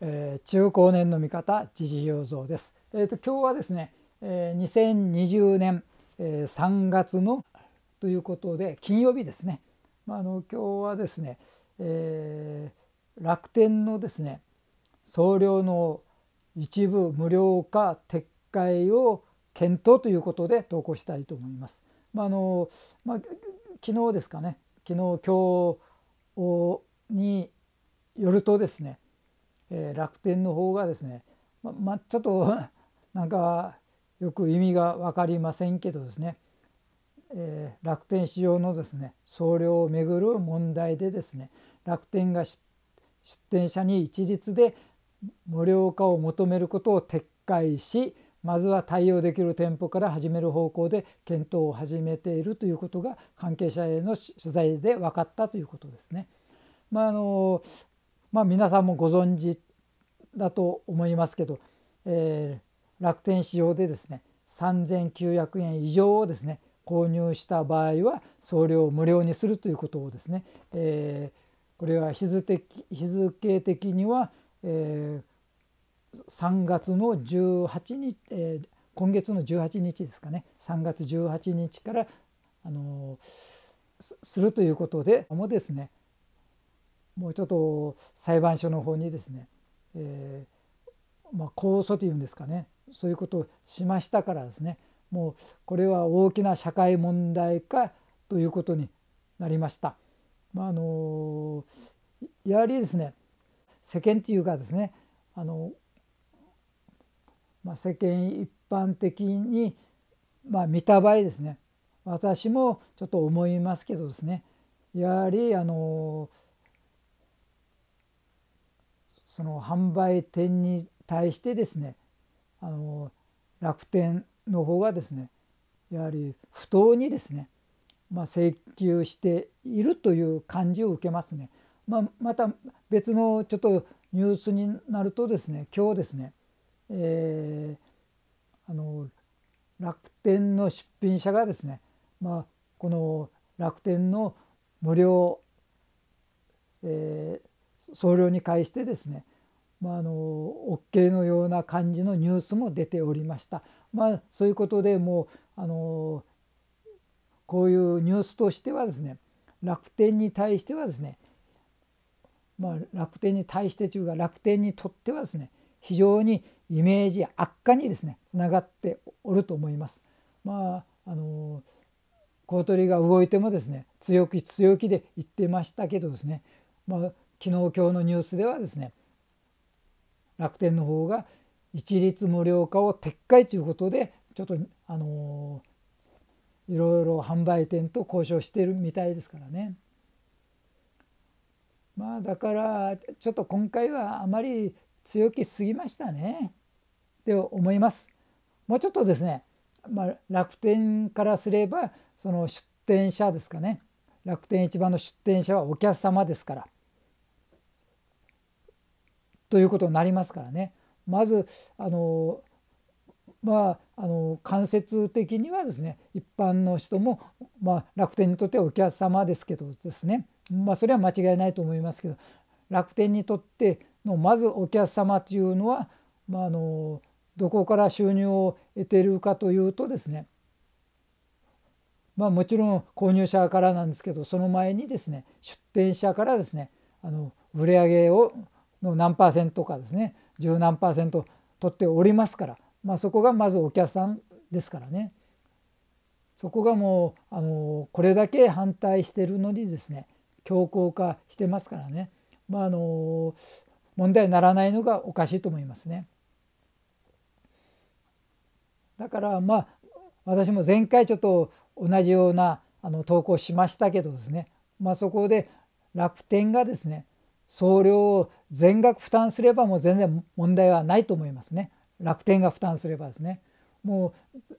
えー、中高年の見方時事要像です。えーと、今日はですね、えー、2020年、えー、3月のということで金曜日ですね。まあ、あの今日はですね、えー、楽天のですね総量の一部無料化撤回を検討ということで投稿したいと思います。まああのまあ、昨日ですかね昨日今日によるとですねえー、楽天の方がですね、ま、ま、ちょっと なんかよく意味が分かりませんけどですね、えー、楽天市場のですね総量をめぐる問題でですね楽天が出店者に一律で無料化を求めることを撤回しまずは対応できる店舗から始める方向で検討を始めているということが関係者への取材で分かったということですね。まあ、あのまあ、皆さんもご存知だと思いますけど、えー、楽天市場でですね3900円以上をですね購入した場合は送料無料にするということをですね、えー、これは日付日付的には、えー、3月の18日、えー、今月の18日ですかね3月18日から、あのするということでもですねもうちょっと裁判所の方にですね、えー、まあ、控訴というんですかねそういうことをしましたからですねもうこれは大きな社会問題かということになりました。まあ、あのやはりですね世間というかですねあの、まあ、世間一般的に、まあ、見た場合ですね私もちょっと思いますけどですねやはりあのーその販売店に対してですねあの楽天の方がですねやはり不当にですね、まあ、請求しているという感じを受けますね。まあ、また別のちょっとニュースになるとですね今日ですね、えー、あの楽天の出品者がですね、まあ、この楽天の無料、えー、総量に介してですねまあ、あの OK のような感じのニュースも出ておりました。まあ、そういうことでもうあのこういうニュースとしてはですね楽天に対してはですね、まあ、楽天に対してというか楽天にとってはですね非常にイメージ悪化にですねつながっておると思います。まああの小鳥が動いてもですね強気強気で言ってましたけどですね、まあ昨日今日のニュースではですね楽天の方が一律無料化を撤回ということでちょっとあのいろいろ販売店と交渉してるみたいですからね。まあだからちょっと今回はあまり強気すぎましたねって思います。もうちょっとですね、まあ、楽天からすればその出店者ですかね楽天市場の出店者はお客様ですからということになりますからねまずあのまあ、あの間接的にはですね一般の人も、まあ、楽天にとってはお客様ですけどですね、まあ、それは間違いないと思いますけど楽天にとってのまずお客様というのは、まあ、あのどこから収入を得てるかというとですねまあもちろん購入者からなんですけどその前にですね出店者からですねあの売上をの何パーセントかですね十何パーセント取っておりますから、まあ、そこがまずお客さんですからねそこがもうあのこれだけ反対してるのにですね強硬化してますからね、まあ、あの問題にならないのがおかしいと思いますね。だからまあ私も前回ちょっと同じようなあの投稿しましたけどですね、まあ、そこで楽天がですね送料を全額負担すればもう全然問題はないと思いますね楽天が負担すればですねもう、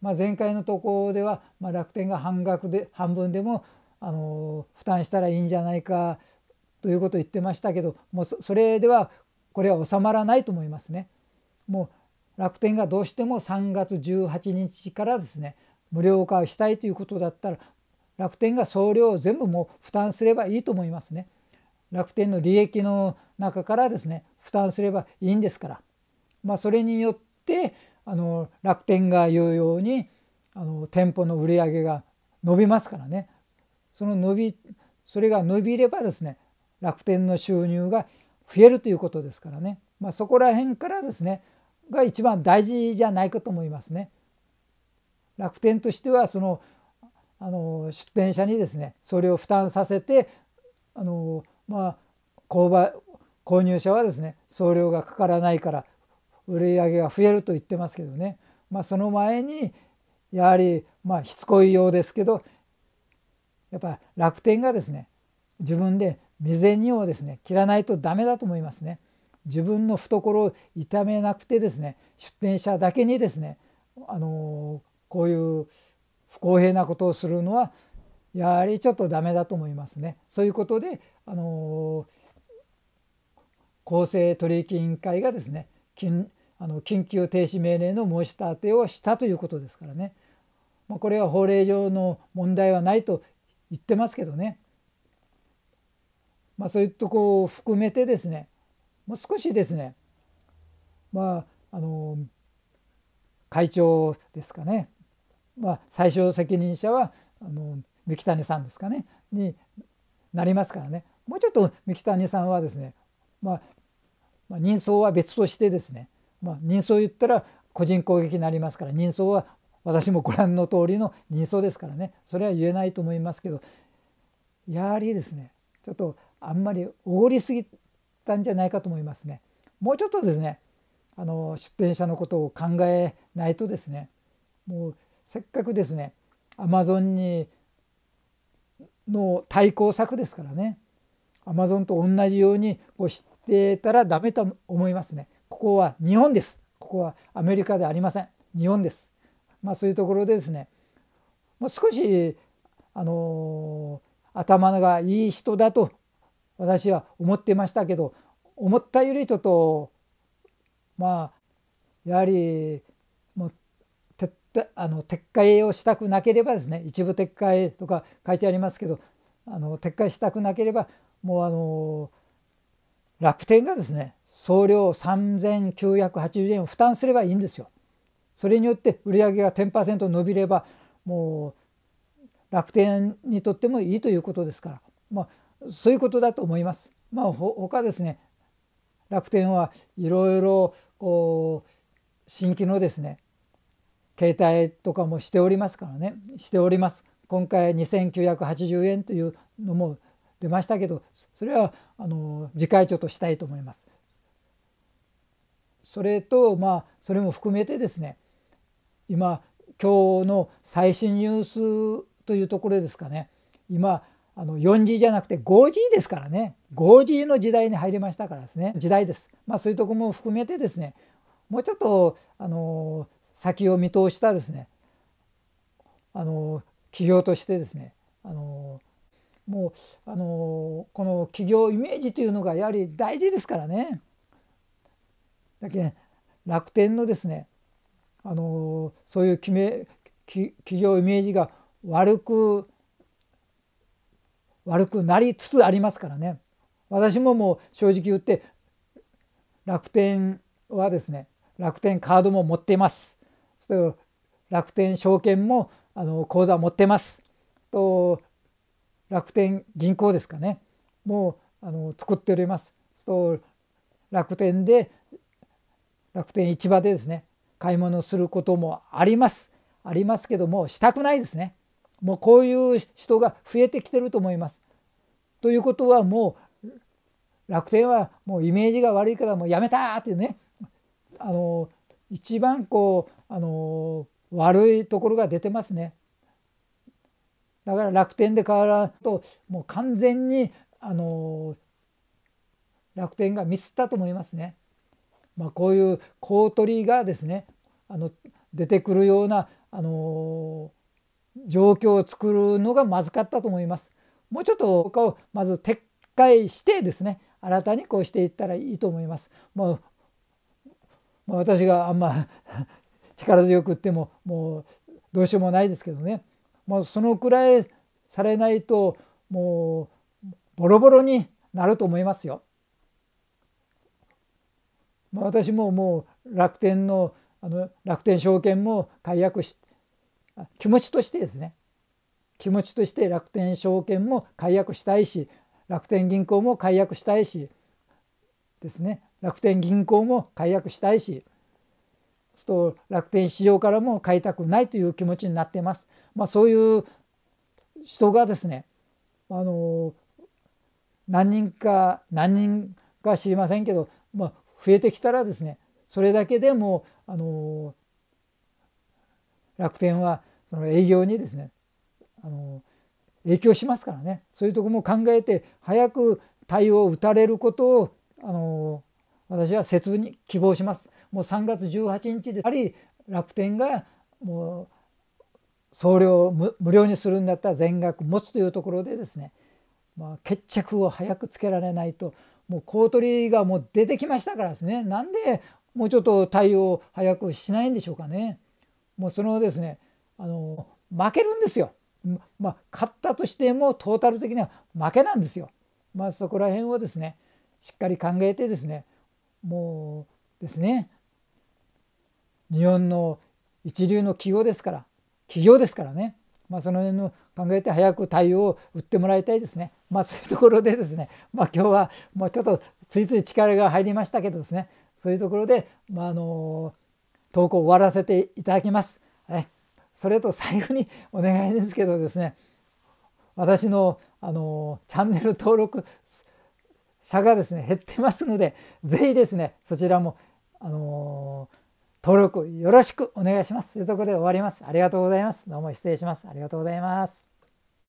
まあ、前回のところでは、まあ、楽天が半額で半分でもあの負担したらいいんじゃないかということを言ってましたけどもうそれではこれは収まらないと思いますね。もう楽天がどうしても3月18日からですね無料化をしたいということだったら楽天が送料を全部もう負担すればいいと思いますね。楽天の利益の中からですね負担すればいいんですから、まあ、それによってあの楽天が言うようにあの店舗の売り上げが伸びますからねその伸びそれが伸びればですね楽天の収入が増えるということですからね、まあ、そこら辺からですねが一番大事じゃないかと思いますね。楽天としてはそのあの出店者にですねそれを負担させてあのまあ、購買購入者はですね送料がかからないから売り上げが増えると言ってますけどね、まあ、その前にやはりまあしつこいようですけどやっぱ楽天がですね自分で未然にをですね切らないとダメだと思いますね。自分の懐を痛めなくてですね出店者だけにですねあのこういう不公平なことをするのはやはりちょっとダメだと思いますね。そういうことで、あの公正取引委員会がですね緊あの緊急停止命令の申し立てをしたということですからね、まあ、これは法令上の問題はないと言ってますけどね、まあ、そういうとこを含めてですねもう少しですねまああの会長ですかね、まあ、最小責任者はあの三木谷さんですかねになりますからねもうちょっと三木谷さんはですね、まあ、まあ、人相は別としてですね、まあ、人相言ったら個人攻撃になりますから人相は私もご覧の通りの人相ですからねそれは言えないと思いますけどやはりですねちょっとあんまりおごりすぎたんじゃないかと思いますね。もうちょっとですねあの出店者のことを考えないとですねもうせっかくですねアマゾンにの対抗策ですからねアマゾンと同じようにこうしてたらダメと思いますねここは日本ですここはアメリカでありません日本ですまあそういうところでですね、まあ、少しあのー、頭がいい人だと私は思ってましたけど思ったよりちょっとまあやはりあの撤回をしたくなければですね一部撤回とか書いてありますけどあの撤回したくなければもうあの楽天がですね総量3980円を負担すればいいんですよ。それによって売上が10%伸びればもう楽天にとってもいいということですから、まあ、そういうことだと思います。まあ、他ですね楽天はいろいろこう新規のですね携帯とかもしておりますからねしております今回2980円というのも出ましたけどそれはあの次回ちょっとしたいと思います。それとまあそれも含めてですね今今日の最新ニュースというところですかね今あの 4G じゃなくて 5G ですからね 5G の時代に入りましたからですね時代です。まあ、そういうとこも含めてですねもうちょっとあの先を見通したですねあの企業としてですねあのもうあのこの企業イメージというのがやはり大事ですからね。だけ、ね、楽天のですねあのそういう決め企業イメージが悪く悪くなりつつありますからね私ももう正直言って楽天はですね楽天カードも持っていますと楽天証券もあの口座持ってますと楽天銀行ですかねもうあの作っておりますと楽天で楽天市場でですね買い物することもありますありますけどもしたくないですねもうこういう人が増えてきてると思います。ということはもう楽天はもうイメージが悪いからもうやめたっていうねあの一番こうあの悪いところが出てますね。だから楽天で変わらんともう完全にあの楽天がミスったと思いますね。まあ、こういう小鳥がですねあの出てくるようなあの状況を作るのがまずかったと思います。もうちょっと他をまず撤回してですね新たにこうしていったらいいと思います。もう私があんま力強くってももうどうしようもないですけどね、まあ、そのくらいされないともうボロボロになると思いますよ。まあ、私ももう楽天のあの楽天証券も解約し気持ちとしてですね気持ちとして楽天証券も解約したいし楽天銀行も解約したいしですね楽天銀行も解約したいしすと楽天市場からも買いたくないという気持ちになっています。まあ、そういう人がですねあの何人か何人か知りませんけど、まあ、増えてきたらですねそれだけでもあの楽天はその営業にですねあの影響しますからねそういうとこも考えて早く対応を打たれることをあの私は切に希望します。もう3月18日であり楽天がもう送料無料にするんだったら全額持つというところでですね、まあ、決着を早くつけられないともう公取がもう出てきましたからですねなんでもうちょっと対応を早くしないんでしょうかね。もうそのですねあの負けるんですよ。まあ、勝ったとしてもトータル的には負けなんですよ。まあ、そこら辺をですねしっかり考えてですねもうですね日本の一流の企業ですから企業ですからね、まあ、その辺の考えて早く対応を打ってもらいたいですね、まあ、そういうところでですね、まあ、今日はもうちょっとついつい力が入りましたけどですねそういうところで、まああの、投稿終わらせていただきます。はい、それと最後にお願いですけどですね私のあのチャンネル登録者がですね減ってますので是非ですねそちらもあのー登録よろしくお願いします。というところで終わります。ありがとうございます。どうも失礼します。ありがとうございます。